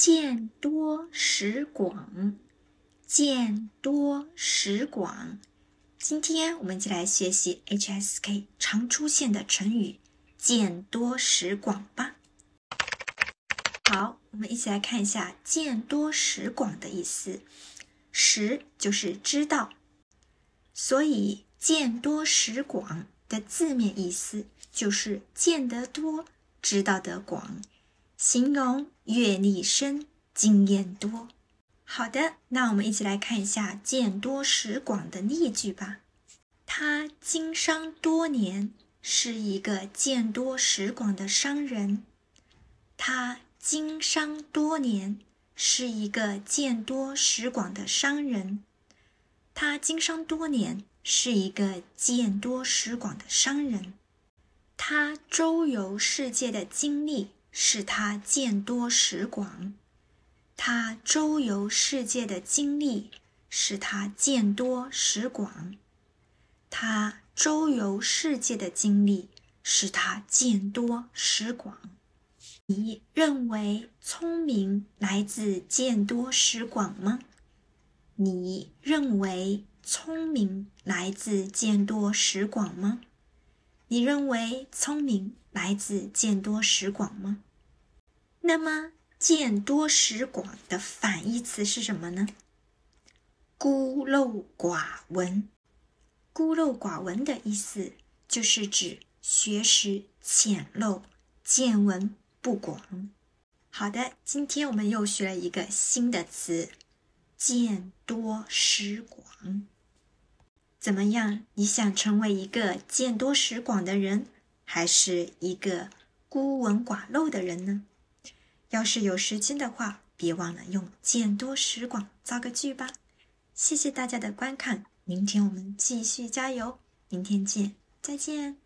见多识广，见多识广。今天我们就来学习 HSK 常出现的成语“见多识广”吧。好，我们一起来看一下“见多识广”的意思。“识”就是知道，所以“见多识广”的字面意思就是见得多，知道得广。形容阅历深、经验多。好的，那我们一起来看一下“见多识广”的例句吧。他经商多年，是一个见多识广的商人。他经商多年，是一个见多识广的商人。他经商多年，是一个见多识广的商人。他周游世界的经历。是他见多识广，他周游世界的经历使他见多识广，他周游世界的经历使他见多识广。你认为聪明来自见多识广吗？你认为聪明来自见多识广吗？你认为聪明来自见多识广吗？那么，见多识广的反义词是什么呢？孤陋寡闻。孤陋寡闻的意思就是指学识浅陋，见闻不广。好的，今天我们又学了一个新的词，见多识广。怎么样？你想成为一个见多识广的人，还是一个孤闻寡漏的人呢？要是有时间的话，别忘了用“见多识广”造个句吧。谢谢大家的观看，明天我们继续加油，明天见，再见。